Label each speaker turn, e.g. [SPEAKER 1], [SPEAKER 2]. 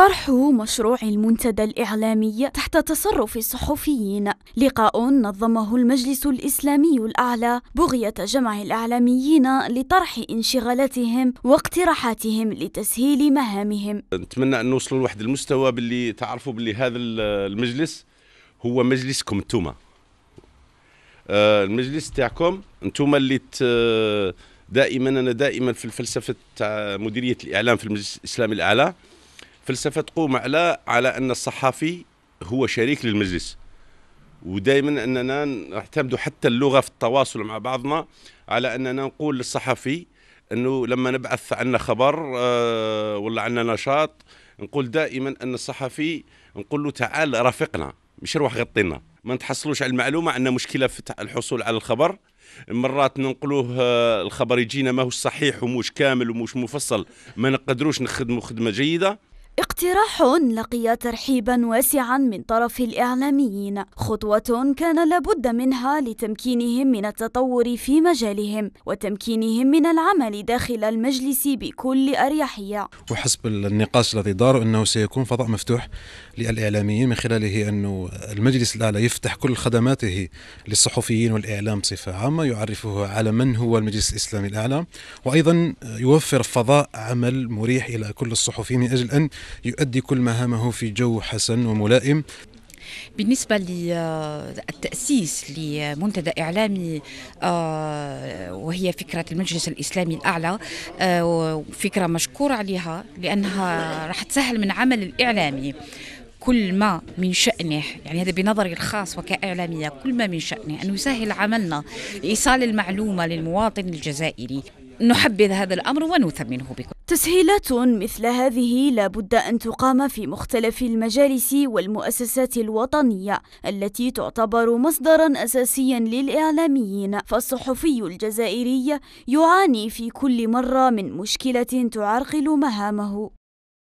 [SPEAKER 1] طرح مشروع المنتدى الإعلامي تحت تصرف الصحفيين لقاء نظمه المجلس الإسلامي الأعلى بغية جمع الإعلاميين لطرح انشغالاتهم واقتراحاتهم لتسهيل مهامهم
[SPEAKER 2] نتمنى أن نوصلوا لواحد المستوى باللي تعرفوا باللي هذا المجلس هو مجلسكم انتوما آه، المجلس تاعكم انتوما اللي دائما انا دائما في الفلسفه تاع مديريه الاعلام في المجلس الاسلامي الاعلى فلسفه تقوم على على ان الصحفي هو شريك للمجلس ودائما اننا نعتمد حتى اللغه في التواصل مع بعضنا على اننا نقول للصحفي انه لما نبعث عنا خبر آه ولا عنا نشاط نقول دائما ان الصحفي نقول له تعال رافقنا مش روح غطينا ما نتحصلوش على المعلومه عندنا مشكله في الحصول على الخبر مرات ننقلوه آه، الخبر يجينا ماهوش صحيح ومش كامل ومش مفصل ما نقدروش نخدموا خدمه جيده
[SPEAKER 1] اقتراح لقي ترحيبا واسعا من طرف الاعلاميين خطوه كان لابد منها لتمكينهم من التطور في مجالهم وتمكينهم من العمل داخل المجلس بكل اريحيه
[SPEAKER 3] وحسب النقاش الذي دار انه سيكون فضاء مفتوح للاعلاميين من خلاله انه المجلس الاعلى يفتح كل خدماته للصحفيين والاعلام بصفه عامه يعرفه على من هو المجلس الاسلامي الاعلى وايضا يوفر فضاء عمل مريح الى كل الصحفيين من اجل ان يؤدي كل مهامه في جو حسن وملائم
[SPEAKER 4] بالنسبة للتأسيس آه، لمنتدى إعلامي آه، وهي فكرة المجلس الإسلامي الأعلى آه، فكرة مشكورة عليها لأنها راح تسهل من عمل الإعلامي كل ما من شأنه يعني هذا بنظري الخاص وكإعلامية كل ما من شأنه أن يسهل عملنا لإيصال المعلومة للمواطن الجزائري نحبذ هذا الأمر ونثمنه بكل
[SPEAKER 1] تسهيلات مثل هذه لابد أن تقام في مختلف المجالس والمؤسسات الوطنية التي تعتبر مصدرا أساسيا للإعلاميين فالصحفي الجزائري يعاني في كل مرة من مشكلة تعرقل مهامه